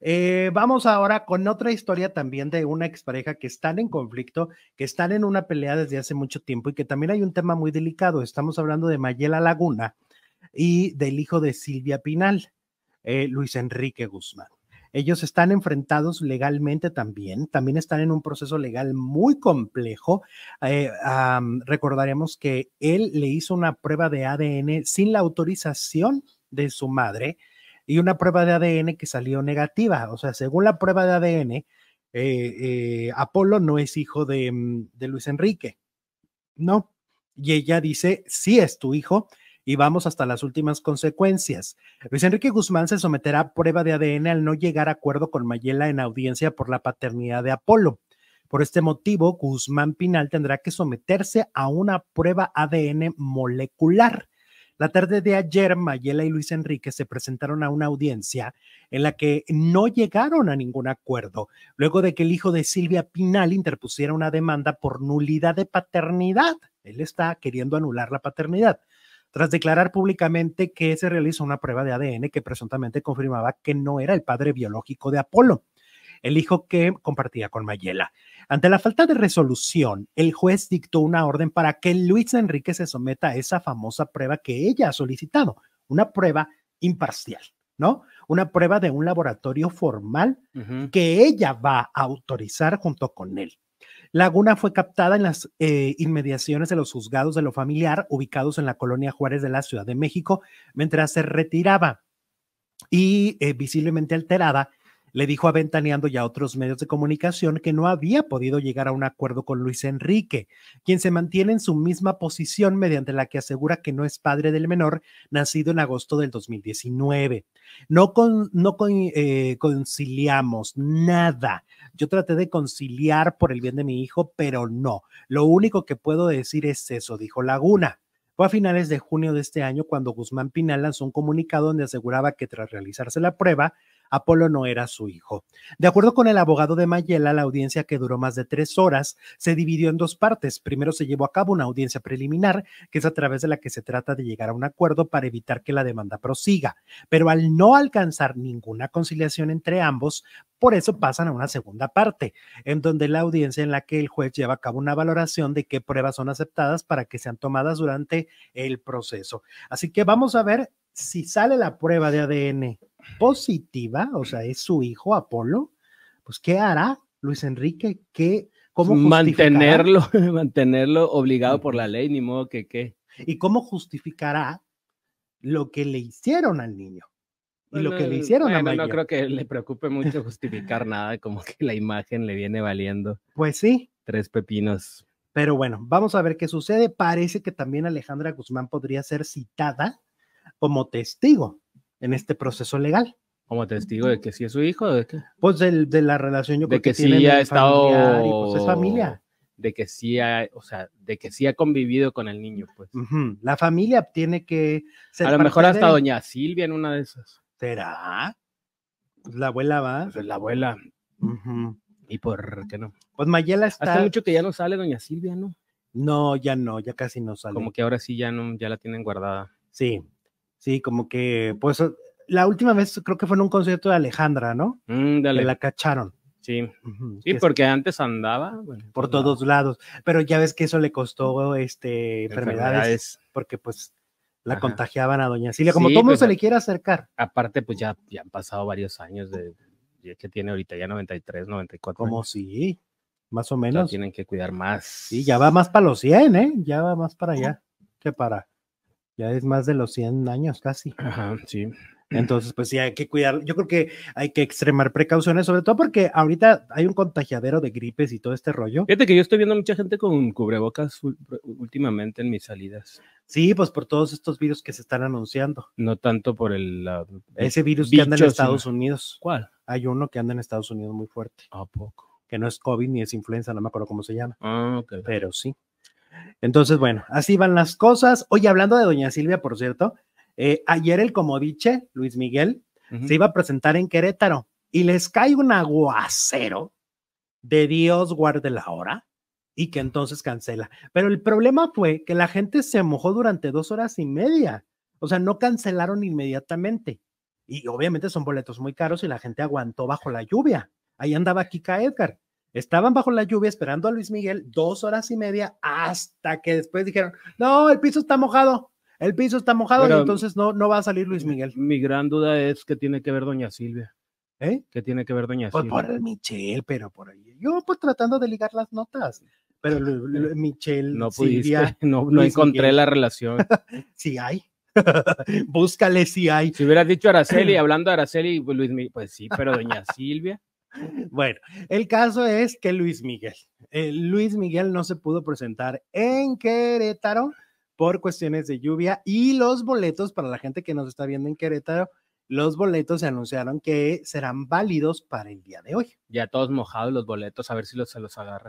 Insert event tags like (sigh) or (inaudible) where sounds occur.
Eh, vamos ahora con otra historia también de una expareja que están en conflicto, que están en una pelea desde hace mucho tiempo y que también hay un tema muy delicado. Estamos hablando de Mayela Laguna y del hijo de Silvia Pinal, eh, Luis Enrique Guzmán. Ellos están enfrentados legalmente también, también están en un proceso legal muy complejo. Eh, recordaremos que él le hizo una prueba de ADN sin la autorización de su madre y una prueba de ADN que salió negativa. O sea, según la prueba de ADN, eh, eh, Apolo no es hijo de, mm, de Luis Enrique. No. Y ella dice, sí es tu hijo y vamos hasta las últimas consecuencias. Luis Enrique Guzmán se someterá a prueba de ADN al no llegar a acuerdo con Mayela en audiencia por la paternidad de Apolo. Por este motivo, Guzmán Pinal tendrá que someterse a una prueba ADN molecular. La tarde de ayer, Mayela y Luis Enrique se presentaron a una audiencia en la que no llegaron a ningún acuerdo, luego de que el hijo de Silvia Pinal interpusiera una demanda por nulidad de paternidad. Él está queriendo anular la paternidad, tras declarar públicamente que se realizó una prueba de ADN que presuntamente confirmaba que no era el padre biológico de Apolo el hijo que compartía con Mayela. Ante la falta de resolución, el juez dictó una orden para que Luis Enrique se someta a esa famosa prueba que ella ha solicitado, una prueba imparcial, ¿no? Una prueba de un laboratorio formal que ella va a autorizar junto con él. Laguna fue captada en las eh, inmediaciones de los juzgados de lo familiar ubicados en la colonia Juárez de la Ciudad de México mientras se retiraba y eh, visiblemente alterada le dijo a Ventaneando y a otros medios de comunicación que no había podido llegar a un acuerdo con Luis Enrique, quien se mantiene en su misma posición mediante la que asegura que no es padre del menor, nacido en agosto del 2019. No, con, no eh, conciliamos nada. Yo traté de conciliar por el bien de mi hijo, pero no. Lo único que puedo decir es eso, dijo Laguna. Fue a finales de junio de este año cuando Guzmán Pinal lanzó un comunicado donde aseguraba que tras realizarse la prueba, Apolo no era su hijo. De acuerdo con el abogado de Mayela, la audiencia que duró más de tres horas se dividió en dos partes. Primero se llevó a cabo una audiencia preliminar, que es a través de la que se trata de llegar a un acuerdo para evitar que la demanda prosiga, pero al no alcanzar ninguna conciliación entre ambos, por eso pasan a una segunda parte, en donde la audiencia en la que el juez lleva a cabo una valoración de qué pruebas son aceptadas para que sean tomadas durante el proceso. Así que vamos a ver si sale la prueba de ADN positiva, o sea, es su hijo Apolo, pues ¿qué hará Luis Enrique? ¿Qué, cómo mantenerlo, (laughs) mantenerlo obligado por la ley, ni modo que qué. ¿Y cómo justificará lo que le hicieron al niño? Y lo que le hicieron a No creo que le preocupe mucho justificar nada, como que la imagen le viene valiendo. Pues sí. Tres pepinos. Pero bueno, vamos a ver qué sucede. Parece que también Alejandra Guzmán podría ser citada como testigo en este proceso legal. Como testigo de que sí es su hijo, de qué? Pues de, la relación yo de creo que, sí ha pues, estado... familia. De que sí ha, o sea, de que sí ha convivido con el niño, pues. La familia tiene que... a lo mejor hasta doña Silvia en una de esas. ¿Será? Pues la abuela va. Pues la abuela. ¿Y por qué no? Pues Mayela está... Hace mucho que ya no sale doña Silvia, ¿no? No, ya no, ya casi no sale. Como que ahora sí ya no, ya la tienen guardada. Sí, Sí, como que, pues, la última vez creo que fue en un concierto de Alejandra, ¿no? Mm, que la cacharon. Sí, sí porque antes andaba por todos lados, pero ya ves que eso le costó este, enfermedades, porque pues la contagiaban a Doña Silvia, como sí, todo pues, se le quiere acercar. Aparte, pues ya, han pasado varios años de que tiene ahorita ya 93, 94. Como sí, más o menos. tienen que cuidar más. Sí, ya va más para los 100, ¿eh? Ya va más para allá que para ya es más de los 100 años casi. Ajá, sí. Entonces, pues sí, hay que cuidar. Yo creo que hay que extremar precauciones, sobre todo porque ahorita hay un contagiadero de gripes y todo este rollo. Fíjate que yo estoy viendo mucha gente con cubrebocas últimamente en mis salidas. Sí, pues por todos estos virus que se están anunciando. No tanto por el... Ese virus que anda en Estados Unidos. ¿Cuál? Hay uno que anda en Estados Unidos muy fuerte. ¿A poco? Que no es COVID ni es influenza, no me acuerdo cómo se llama. Ah, ok. Pero sí. Entonces, bueno, así van las cosas. Oye, hablando de doña Silvia, por cierto, eh, ayer el comodiche, Luis Miguel, se iba a presentar en Querétaro y les cae un aguacero de Dios guarde la hora y que entonces cancela. Pero el problema fue que la gente se mojó durante dos horas y media. O sea, no cancelaron inmediatamente. Y obviamente son boletos muy caros y la gente aguantó bajo la lluvia. Ahí andaba Kika Edgar. Estaban bajo la lluvia esperando a Luis Miguel dos horas y media hasta que después dijeron, no, el piso está mojado, el piso está mojado entonces no, no va a salir Luis Miguel. Mi gran duda es que tiene que ver doña Silvia. ¿Eh? ¿Qué tiene que ver Doña pues, Silvia? por el Michelle, pero por ahí. Yo pues tratando de ligar las notas. Pero Michelle, (laughs) no no, encontré la relación. Si (laughs) hay. (laughs) Búscale si hay. Si hubieras dicho Araceli, (clears throat) hablando de Araceli, pues, Luis, pues sí, pero Doña Silvia. Bueno, el caso es que Luis Miguel, eh, Luis Miguel no se pudo presentar en Querétaro por cuestiones de lluvia y los boletos para la gente que nos está viendo en Querétaro, los boletos se anunciaron que serán válidos para el día de hoy. Ya todos mojados los boletos, a ver si los, se los agarra.